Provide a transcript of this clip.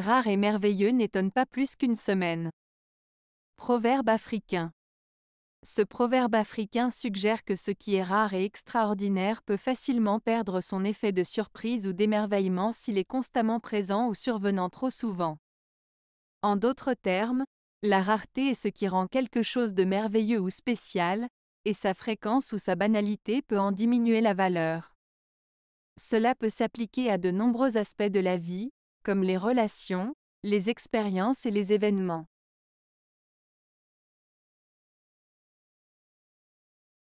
Rare et merveilleux n'étonne pas plus qu'une semaine. Proverbe africain. Ce proverbe africain suggère que ce qui est rare et extraordinaire peut facilement perdre son effet de surprise ou d'émerveillement s'il est constamment présent ou survenant trop souvent. En d'autres termes, la rareté est ce qui rend quelque chose de merveilleux ou spécial, et sa fréquence ou sa banalité peut en diminuer la valeur. Cela peut s'appliquer à de nombreux aspects de la vie, comme les relations, les expériences et les événements.